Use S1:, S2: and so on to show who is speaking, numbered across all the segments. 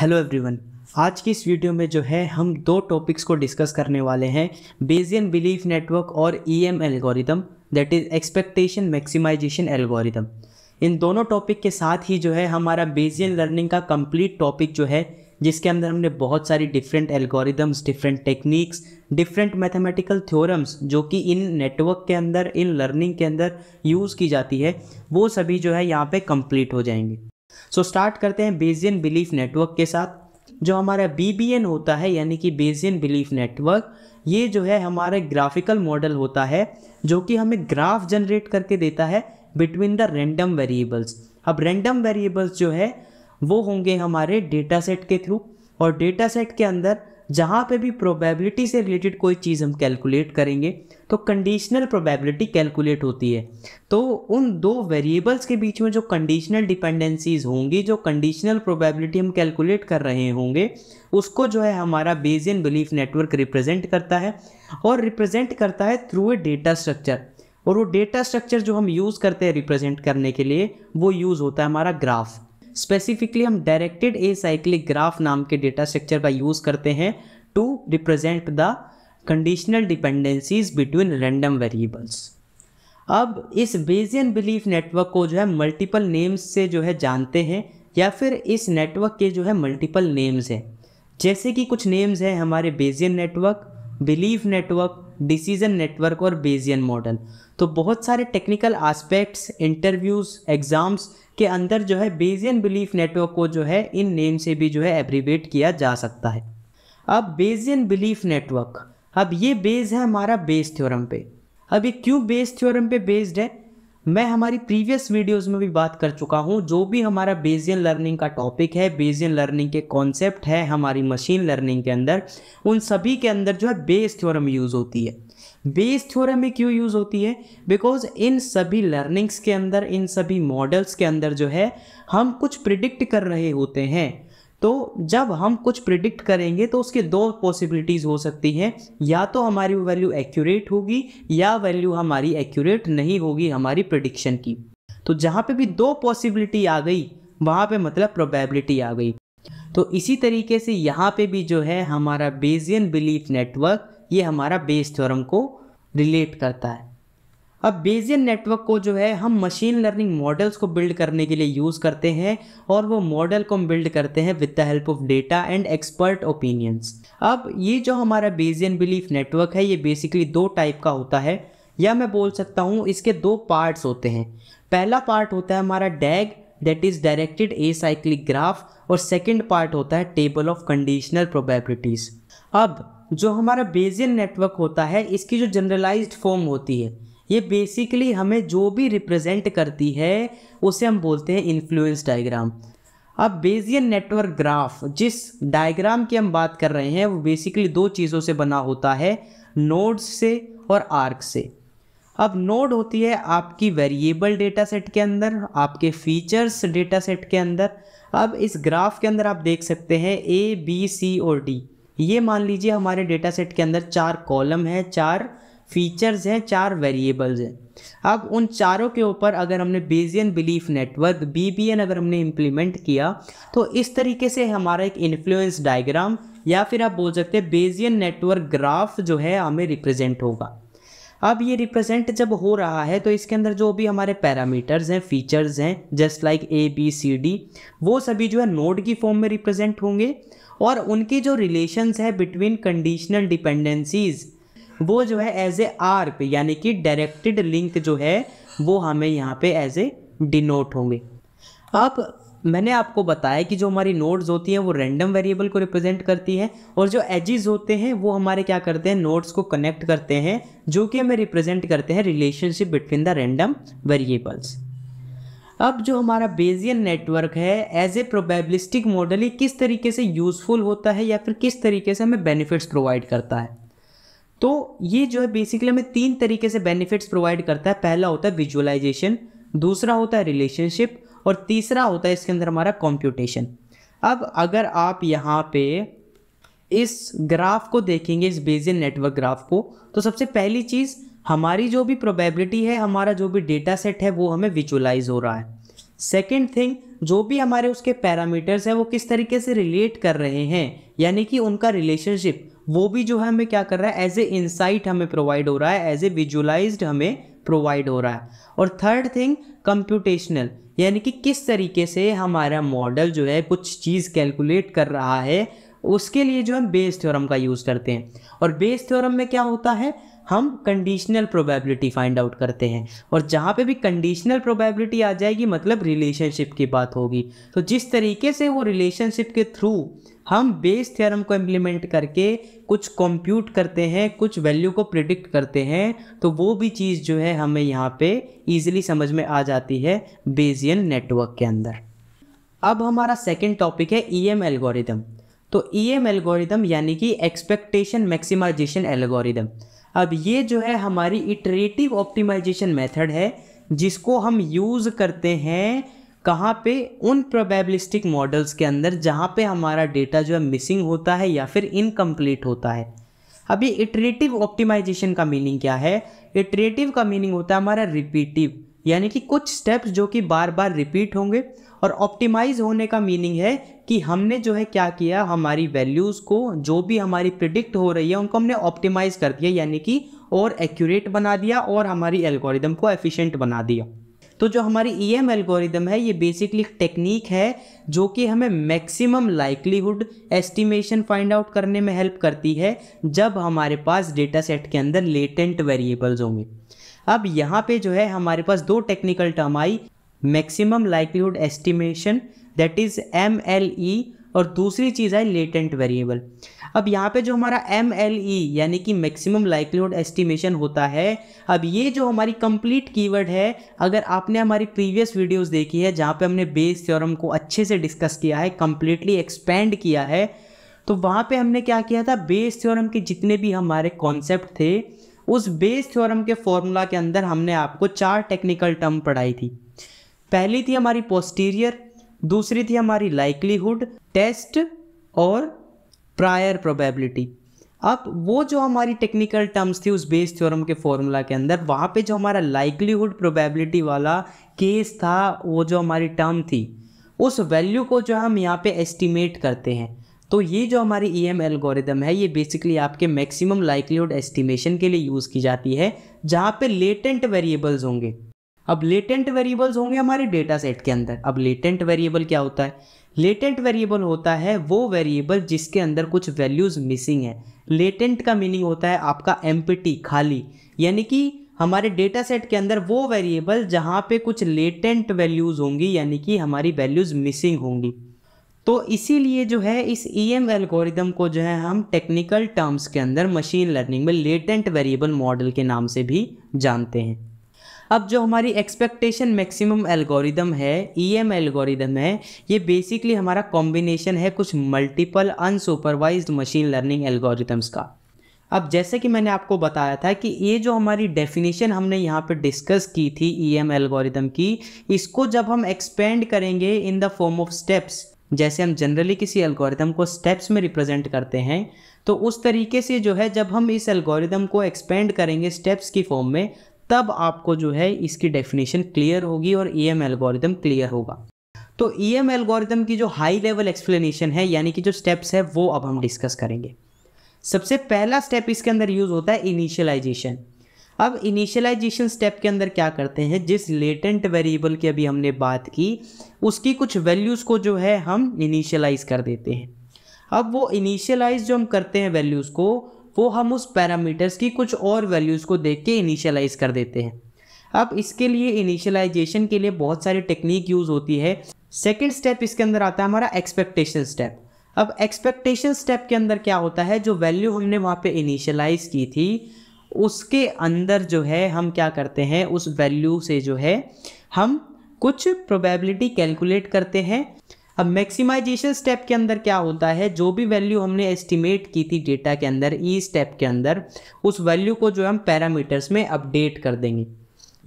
S1: hello everyone आज की इस वीडियो में जो है हम दो टॉपिक्स को डिस्कस करने वाले हैं बेजियन बिलीफ नेटवर्क और EM algorithm that is expectation maximization algorithm इन दोनों टॉपिक के साथ ही जो है हमारा बेजियन लर्निंग का कंप्लीट टॉपिक जो है जिसके अंदर हमने बहुत सारी different algorithms different techniques different mathematical theorems जो कि इन नेटवर्क के अंदर इन लर्निंग के अंदर यूज़ की जाती है वो सभी जो है यहाँ पे कंप्लीट हो जाएंगे सो so, स्टार्ट करते हैं बेजियन बिलीफ नेटवर्क के साथ जो हमारा बी होता है यानी कि बेजियन बिलीफ नेटवर्क ये जो है हमारा ग्राफिकल मॉडल होता है जो कि हमें ग्राफ जनरेट करके देता है बिटवीन द रेंडम वेरिएबल्स अब रेंडम वेरिएबल्स जो है वो होंगे हमारे डेटा सेट के थ्रू और डेटा सेट के अंदर जहाँ पे भी प्रोबेबिलिटी से रिलेटेड कोई चीज़ हम कैलकुलेट करेंगे तो कंडीशनल प्रोबेबिलिटी कैलकुलेट होती है तो उन दो वेरिएबल्स के बीच में जो कंडीशनल डिपेंडेंसीज होंगी जो कंडीशनल प्रोबेबिलिटी हम कैलकुलेट कर रहे होंगे उसको जो है हमारा बेजियन बिलीफ नेटवर्क रिप्रेजेंट करता है और रिप्रेजेंट करता है थ्रू ए डेटा स्ट्रक्चर और वो डेटा स्ट्रक्चर जो हम यूज़ करते हैं रिप्रेजेंट करने के लिए वो यूज़ होता है हमारा ग्राफ स्पेसिफिकली हम डायरेक्टेड ए साइक्लिक ग्राफ नाम के डेटा स्ट्रक्चर का यूज़ करते हैं to represent the conditional dependencies between random variables अब इस बेजियन बिलीफ नेटवर्क को जो है मल्टीपल नेम्स से जो है जानते हैं या फिर इस नेटवर्क के जो है मल्टीपल नेम्स हैं जैसे कि कुछ नेम्स हैं हमारे Bayesian network belief network decision network और बेजियन मॉडल तो बहुत सारे टेक्निकल आस्पेक्ट्स इंटरव्यूज़ एग्ज़ाम्स के अंदर जो है बेजियन बिलीफ नेटवर्क को जो है इन नेम से भी जो है एब्रीवेट किया जा सकता है अब बेजियन बिलीफ नेटवर्क अब ये बेस है हमारा बेस थ्योरम पे अब ये क्यों बेस थ्योरम पे बेस्ड है मैं हमारी प्रीवियस वीडियोस में भी बात कर चुका हूँ जो भी हमारा बेजियन लर्निंग का टॉपिक है बेजियन लर्निंग के कॉन्सेप्ट है हमारी मशीन लर्निंग के अंदर उन सभी के अंदर जो है बेस थ्योरम यूज़ होती है बेस थ्योरम में क्यों यूज़ होती है बिकॉज इन सभी लर्निंग्स के अंदर इन सभी मॉडल्स के अंदर जो है हम कुछ प्रिडिक्ट कर रहे होते हैं तो जब हम कुछ प्रिडिक्ट करेंगे तो उसके दो पॉसिबिलिटीज़ हो सकती हैं या तो हमारी वैल्यू एक्यूरेट होगी या वैल्यू हमारी एक्यूरेट नहीं होगी हमारी प्रिडिक्शन की तो जहाँ पे भी दो पॉसिबिलिटी आ गई वहाँ पे मतलब प्रोबेबिलिटी आ गई तो इसी तरीके से यहाँ पे भी जो है हमारा बेजियन बिलीफ नेटवर्क ये हमारा बेस थ्योरम को रिलेट करता है अब बेजियन नेटवर्क को जो है हम मशीन लर्निंग मॉडल्स को बिल्ड करने के लिए यूज़ करते हैं और वो मॉडल को हम बिल्ड करते हैं with the help of data and expert opinions अब ये जो हमारा बेजियन बिलीफ नेटवर्क है ये बेसिकली दो टाइप का होता है या मैं बोल सकता हूँ इसके दो पार्ट्स होते हैं पहला पार्ट होता है हमारा DAG that is directed acyclic graph और सेकेंड पार्ट होता है टेबल ऑफ कंडीशनल प्रोबेबिलिटीज़ अब जो हमारा बेजियन नेटवर्क होता है इसकी जो जनरलाइज्ड फॉर्म होती है ये बेसिकली हमें जो भी रिप्रेजेंट करती है उसे हम बोलते हैं इन्फ्लुएंस डायग्राम अब बेजियन नेटवर्क ग्राफ जिस डायग्राम की हम बात कर रहे हैं वो बेसिकली दो चीज़ों से बना होता है नोड्स से और आर्क से अब नोड होती है आपकी वेरिएबल डेटा सेट के अंदर आपके फीचर्स डेटा सेट के अंदर अब इस ग्राफ के अंदर आप देख सकते हैं ए बी सी और डी ये मान लीजिए हमारे डेटा सेट के अंदर चार कॉलम हैं चार फीचर्स हैं चार वेरिएबल्स हैं अब उन चारों के ऊपर अगर हमने बेजियन बिलीफ नेटवर्क बी अगर हमने इम्प्लीमेंट किया तो इस तरीके से हमारा एक इन्फ्लुएंस डायग्राम या फिर आप बोल सकते हैं बेजियन नेटवर्क ग्राफ जो है हमें रिप्रेजेंट होगा अब ये रिप्रेजेंट जब हो रहा है तो इसके अंदर जो भी हमारे पैरामीटर्स हैं फीचर्स हैं just like A B C D वो सभी जो है नोड की फॉर्म में रिप्रेजेंट होंगे और उनकी जो रिलेशंस है बिटवीन कंडीशनल डिपेंडेंसीज़ वो जो है एज ए आर्प यानी कि डायरेक्टेड लिंक जो है वो हमें यहाँ पे एज ए डिनोट होंगे अब मैंने आपको बताया कि जो हमारी नोड्स होती हैं वो रैंडम वेरिएबल को रिप्रेजेंट करती हैं और जो एजिज होते हैं वो हमारे क्या करते हैं नोड्स को कनेक्ट करते हैं जो कि हमें रिप्रेजेंट करते हैं relationship between the random variables अब जो हमारा बेजियन नेटवर्क है एज ए प्रोबेबलिस्टिक मॉडल ये किस तरीके से यूज़फुल होता है या फिर किस तरीके से हमें बेनिफिट्स प्रोवाइड करता है तो ये जो है बेसिकली हमें तीन तरीके से बेनिफिट्स प्रोवाइड करता है पहला होता है विजुअलाइजेशन दूसरा होता है रिलेशनशिप और तीसरा होता है इसके अंदर हमारा कॉम्प्यूटेशन अब अगर आप यहाँ पे इस ग्राफ को देखेंगे इस बेजियन नेटवर्क ग्राफ को तो सबसे पहली चीज़ हमारी जो भी प्रोबेबिलिटी है हमारा जो भी डेटा सेट है वो हमें विजुअलाइज हो रहा है सेकेंड थिंग जो भी हमारे उसके पैरामीटर्स हैं वो किस तरीके से रिलेट कर रहे हैं यानी कि उनका रिलेशनशिप वो भी जो है हमें क्या कर रहा है एज ए इंसाइट हमें प्रोवाइड हो रहा है एज ए विजुअलाइज हमें प्रोवाइड हो रहा है और थर्ड थिंग कंप्यूटेशनल यानी कि किस तरीके से हमारा मॉडल जो है कुछ चीज़ कैलकुलेट कर रहा है उसके लिए जो हम बेस थ्योरम का यूज़ करते हैं और बेस थ्योरम में क्या होता है हम कंडीशनल प्रोबेबिलिटी फाइंड आउट करते हैं और जहाँ पे भी कंडीशनल प्रोबेबिलिटी आ जाएगी मतलब रिलेशनशिप की बात होगी तो जिस तरीके से वो रिलेशनशिप के थ्रू हम बेस थ्योरम को इम्प्लीमेंट करके कुछ कंप्यूट करते हैं कुछ वैल्यू को प्रिडिक्ट करते हैं तो वो भी चीज़ जो है हमें यहाँ पे ईजिली समझ में आ जाती है बेजियन नेटवर्क के अंदर अब हमारा सेकेंड टॉपिक है ई एम एल्गोरिदम तो ई एम एल्गोरिदम यानी कि एक्सपेक्टेशन मैक्सिमाइजेशन एल्गोरिदम अब ये जो है हमारी इटरेटिव ऑप्टिमाइजेशन मेथड है जिसको हम यूज़ करते हैं कहाँ पे उन प्रोबेबलिस्टिक मॉडल्स के अंदर जहाँ पे हमारा डेटा जो है मिसिंग होता है या फिर इनकम्प्लीट होता है अब ये इटरेटिव ऑप्टिमाइजेशन का मीनिंग क्या है इटरेटिव का मीनिंग होता है हमारा रिपीटिव यानी कि कुछ स्टेप्स जो कि बार बार रिपीट होंगे और ऑप्टिमाइज होने का मीनिंग है कि हमने जो है क्या किया हमारी वैल्यूज़ को जो भी हमारी प्रिडिक्ट हो रही है उनको हमने ऑप्टिमाइज़ कर दिया यानी कि और एक्यूरेट बना दिया और हमारी एल्गोरिदम को एफिशिएंट बना दिया तो जो हमारी ई एम एल्गोरिदम है ये बेसिकली टेक्निक है जो कि हमें maximum likelihood estimation find out करने में हेल्प करती है जब हमारे पास डेटा सेट के अंदर लेटेंट वेरिएबल्स होंगे अब यहाँ पे जो है हमारे पास दो technical term I maximum likelihood estimation that is M L E और दूसरी चीज़ है लेटेंट वेरिएबल अब यहाँ पे जो हमारा एम एल ई यानी कि मैक्सिमम लाइकलीहुड एस्टिमेशन होता है अब ये जो हमारी कंप्लीट कीवर्ड है अगर आपने हमारी प्रीवियस वीडियोस देखी है जहाँ पे हमने बेस थ्योरम को अच्छे से डिस्कस किया है कम्प्लीटली एक्सपेंड किया है तो वहाँ पे हमने क्या किया था बेस थ्योरम के जितने भी हमारे कॉन्सेप्ट थे उस बेस थ्योरम के फॉर्मूला के अंदर हमने आपको चार टेक्निकल टर्म पढ़ाई थी पहली थी हमारी पोस्टीरियर दूसरी थी हमारी लाइकलीहुड टेस्ट और प्रायर प्रोबेबिलिटी अब वो जो हमारी टेक्निकल टर्म्स थी उस बेस थ्योरम के फॉर्मूला के अंदर वहाँ पे जो हमारा लाइकलीहुड प्रोबेबिलिटी वाला केस था वो जो हमारी टर्म थी उस वैल्यू को जो हम यहाँ पे एस्टिमेट करते हैं तो ये जो हमारी ई एम एल्गोरिदम है ये बेसिकली आपके मैक्सिमम लाइकलीहुड एस्टिमेशन के लिए यूज़ की जाती है जहाँ पे लेटेंट वेरिएबल्स होंगे अब लेटेंट वेरिएबल्स होंगे हमारे डेटा सेट के अंदर अब लेटेंट वेरिएबल क्या होता है लेटेंट वेरिएबल होता है वो वेरिएबल जिसके अंदर कुछ वैल्यूज़ मिसिंग है लेटेंट का मीनिंग होता है आपका एम खाली यानी कि हमारे डेटा सेट के अंदर वो वेरिएबल जहाँ पे कुछ लेटेंट वैल्यूज़ होंगी यानी कि हमारी वैल्यूज़ मिसिंग होंगी तो इसीलिए जो है इस ई एम एल्गोरिदम को जो है हम टेक्निकल टर्म्स के अंदर मशीन लर्निंग में लेटेंट वेरिएबल मॉडल के नाम से भी जानते हैं अब जो हमारी एक्सपेक्टेशन मैक्सिमम एल्गोरिदम है ई एम एल्गोरिदम है ये बेसिकली हमारा कॉम्बिनेशन है कुछ multiple unsupervised machine learning algorithms का अब जैसे कि मैंने आपको बताया था कि ये जो हमारी डेफिनेशन हमने यहाँ पर डिस्कस की थी ई एम एल्गोरिदम की इसको जब हम एक्सपेंड करेंगे in the form of steps जैसे हम जनरली किसी एल्गोरिदम को स्टेप्स में रिप्रेजेंट करते हैं तो उस तरीके से जो है जब हम इस एल्गोरिदम को एक्सपेंड करेंगे स्टेप्स की फॉर्म में तब आपको जो है इसकी डेफिनेशन क्लियर होगी और ई एम एल्गोरिदम क्लियर होगा तो ई एम एल्गोरिदम की जो हाई लेवल एक्सप्लेनेशन है यानी कि जो स्टेप्स है वो अब हम डिस्कस करेंगे सबसे पहला स्टेप इसके अंदर यूज़ होता है इनिशियलाइजेशन अब इनिशियलाइजेशन स्टेप के अंदर क्या करते हैं जिस लेटेंट वेरिएबल की अभी हमने बात की उसकी कुछ वैल्यूज़ को जो है हम इनिशियलाइज कर देते हैं अब वो इनिशियलाइज जो हम करते हैं वैल्यूज़ को वो हम उस पैरामीटर्स की कुछ और वैल्यूज़ को देख के इनिशियलाइज कर देते हैं अब इसके लिए इनिशियलाइजेशन के लिए बहुत सारी टेक्निक यूज़ होती है सेकेंड स्टेप इसके अंदर आता है हमारा एक्सपेक्टेशन स्टेप अब एक्सपेक्टेशन स्टेप के अंदर क्या होता है जो वैल्यू हमने वहाँ पे इनिशियलाइज की थी उसके अंदर जो है हम क्या करते हैं उस वैल्यू से जो है हम कुछ प्रोबेबिलिटी कैलकुलेट करते हैं अब मैक्सिमाइजेशन स्टेप के अंदर क्या होता है जो भी वैल्यू हमने एस्टिमेट की थी डेटा के अंदर ई e स्टेप के अंदर उस वैल्यू को जो हम पैरामीटर्स में अपडेट कर देंगे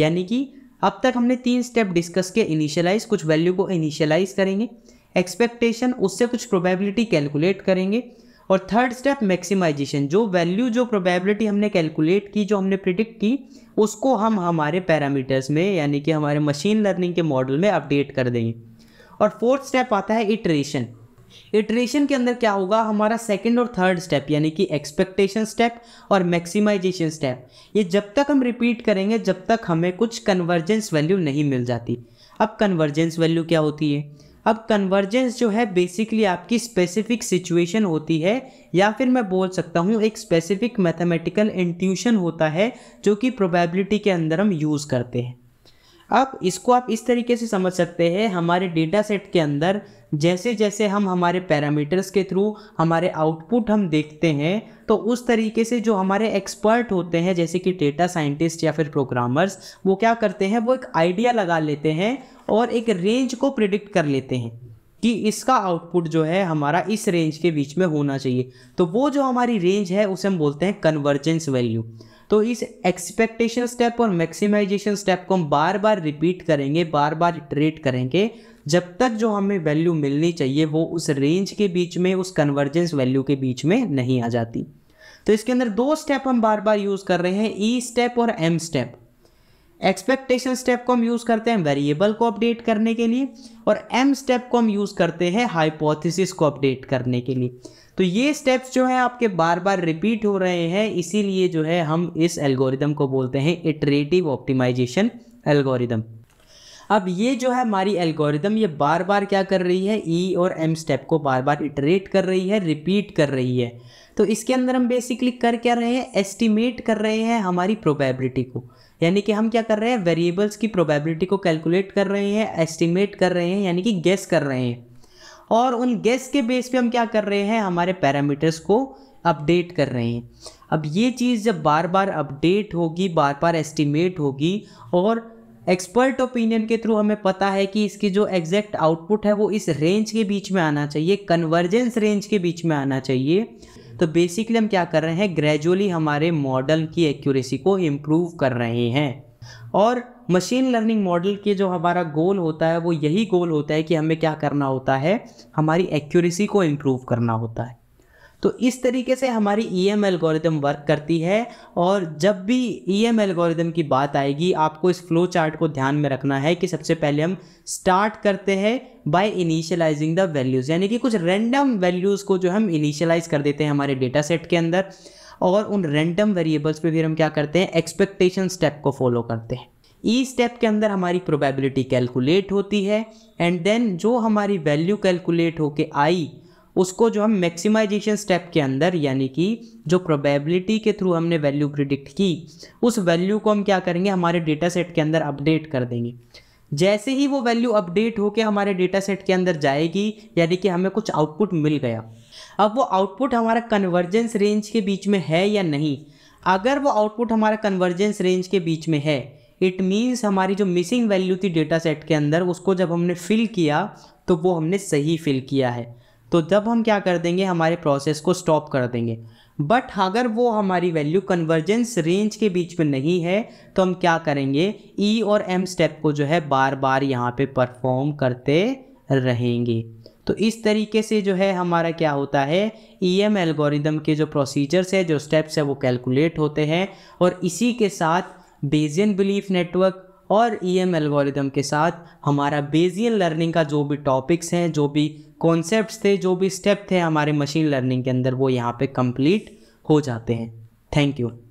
S1: यानी कि अब तक हमने तीन स्टेप डिस्कस किए इनिशियलाइज कुछ वैल्यू को इनिशियलाइज करेंगे एक्सपेक्टेशन उससे कुछ प्रोबेबिलिटी कैलकुलेट करेंगे और थर्ड स्टेप मैक्सिमाइजेशन जो वैल्यू जो प्रोबेबिलिटी हमने कैलकुलेट की जो हमने प्रिडिक्ट की उसको हम हमारे पैरामीटर्स में यानी कि हमारे मशीन लर्निंग के मॉडल में अपडेट कर देंगे और फोर्थ स्टेप आता है इटरेशन इटरेशन के अंदर क्या होगा हमारा सेकंड और थर्ड स्टेप यानी कि एक्सपेक्टेशन स्टेप और मैक्सिमाइजेशन स्टेप ये जब तक हम रिपीट करेंगे जब तक हमें कुछ कन्वर्जेंस वैल्यू नहीं मिल जाती अब कन्वर्जेंस वैल्यू क्या होती है अब कन्वर्जेंस जो है बेसिकली आपकी स्पेसिफिक सिचुएशन होती है या फिर मैं बोल सकता हूँ एक स्पेसिफिक मैथमेटिकल इंट्यूशन होता है जो कि प्रोबेबिलिटी के अंदर हम यूज़ करते हैं अब इसको आप इस तरीके से समझ सकते हैं हमारे डेटा सेट के अंदर जैसे जैसे हम हमारे पैरामीटर्स के थ्रू हमारे आउटपुट हम देखते हैं तो उस तरीके से जो हमारे एक्सपर्ट होते हैं जैसे कि डेटा साइंटिस्ट या फिर प्रोग्रामर्स वो क्या करते हैं वो एक आइडिया लगा लेते हैं और एक रेंज को प्रिडिक्ट कर लेते हैं कि इसका आउटपुट जो है हमारा इस रेंज के बीच में होना चाहिए तो वो जो हमारी रेंज है उसे हम बोलते हैं कन्वर्जेंस वैल्यू तो इस एक्सपेक्टेशन स्टेप और मैक्सिमाइजेशन स्टेप को हम बार बार रिपीट करेंगे बार बार ट्रेट करेंगे जब तक जो हमें वैल्यू मिलनी चाहिए वो उस रेंज के बीच में उस कन्वर्जेंस वैल्यू के बीच में नहीं आ जाती तो इसके अंदर दो स्टेप हम बार बार यूज़ कर रहे हैं ई e स्टेप और एम स्टेप एक्सपेक्टेशन स्टेप को हम यूज़ करते हैं वेरिएबल को अपडेट करने के लिए और एम स्टेप को हम यूज़ करते हैं हाइपोथेसिस को अपडेट करने के लिए तो ये स्टेप्स जो है आपके बार बार रिपीट हो रहे हैं इसीलिए जो है हम इस एल्गोरिदम को बोलते हैं इटरेटिव ऑप्टिमाइजेशन एल्गोरिदम अब ये जो है हमारी एल्गोरिदम ये बार बार क्या कर रही है ई e और एम स्टेप को बार बार इटरेट कर रही है रिपीट कर रही है तो इसके अंदर हम बेसिकली कर क्या रहे हैं एस्टिमेट कर रहे हैं हमारी प्रोबेबिलिटी को यानी कि हम क्या कर रहे हैं वेरिएबल्स की प्रोबेबिलिटी को कैलकुलेट कर रहे हैं एस्टिमेट कर रहे हैं यानी कि गेस कर रहे हैं और उन गेस के बेस पे हम क्या कर रहे हैं हमारे पैरामीटर्स को अपडेट कर रहे हैं अब ये चीज़ जब बार बार अपडेट होगी बार बार एस्टिमेट होगी और एक्सपर्ट ओपिनियन के थ्रू हमें पता है कि इसकी जो एग्जैक्ट आउटपुट है वो इस रेंज के बीच में आना चाहिए कन्वर्जेंस रेंज के बीच में आना चाहिए तो बेसिकली हम क्या कर रहे हैं ग्रेजुअली हमारे मॉडल की एक्यूरेसी को इम्प्रूव कर रहे हैं और मशीन लर्निंग मॉडल के जो हमारा गोल होता है वो यही गोल होता है कि हमें क्या करना होता है हमारी एक्यूरेसी को इम्प्रूव करना होता है तो इस तरीके से हमारी ई एम एल्गोरिदम वर्क करती है और जब भी ई एम एलगोरिदम की बात आएगी आपको इस फ्लो चार्ट को ध्यान में रखना है कि सबसे पहले हम स्टार्ट करते हैं बाय इनिशियलाइजिंग द वैल्यूज़ यानी कि कुछ रैंडम वैल्यूज़ को जो हम इनिशियलाइज कर देते हैं हमारे डेटा सेट के अंदर और उन रैंडम वेरिएबल्स पे फिर हम क्या करते हैं एक्सपेक्टेशन स्टेप को फॉलो करते हैं ई e स्टेप के अंदर हमारी प्रोबेबिलिटी कैलकुलेट होती है एंड देन जो हमारी वैल्यू कैलकुलेट होके आई उसको जो हम मैक्सिमाइजेशन स्टेप के अंदर यानी कि जो प्रोबेबिलिटी के थ्रू हमने वैल्यू प्रिडिक्ट की उस वैल्यू को हम क्या करेंगे हमारे डेटा सेट के अंदर अपडेट कर देंगे जैसे ही वो वैल्यू अपडेट होकर हमारे डेटा सेट के अंदर जाएगी यानी कि हमें कुछ आउटपुट मिल गया अब वो आउटपुट हमारा कन्वर्जेंस रेंज के बीच में है या नहीं अगर वो आउटपुट हमारा कन्वर्जेंस रेंज के बीच में है इट मीन्स हमारी जो मिसिंग वैल्यू थी डेटा सेट के अंदर उसको जब हमने फिल किया तो वो हमने सही फिल किया है तो जब हम क्या कर देंगे हमारे प्रोसेस को स्टॉप कर देंगे बट अगर वो हमारी वैल्यू कन्वर्जेंस रेंज के बीच में नहीं है तो हम क्या करेंगे ई e और एम स्टेप को जो है बार बार यहाँ पे परफॉर्म करते रहेंगे तो इस तरीके से जो है हमारा क्या होता है ई एम एल्गोरिदम के जो प्रोसीजर्स है जो स्टेप्स है वो कैलकुलेट होते हैं और इसी के साथ बेजियन बिलीफ नेटवर्क और ई एम एल्गोरिदम के साथ हमारा बेजियन लर्निंग का जो भी टॉपिक्स हैं जो भी कॉन्सेप्ट्स थे जो भी स्टेप थे हमारे मशीन लर्निंग के अंदर वो यहाँ पे कंप्लीट हो जाते हैं थैंक यू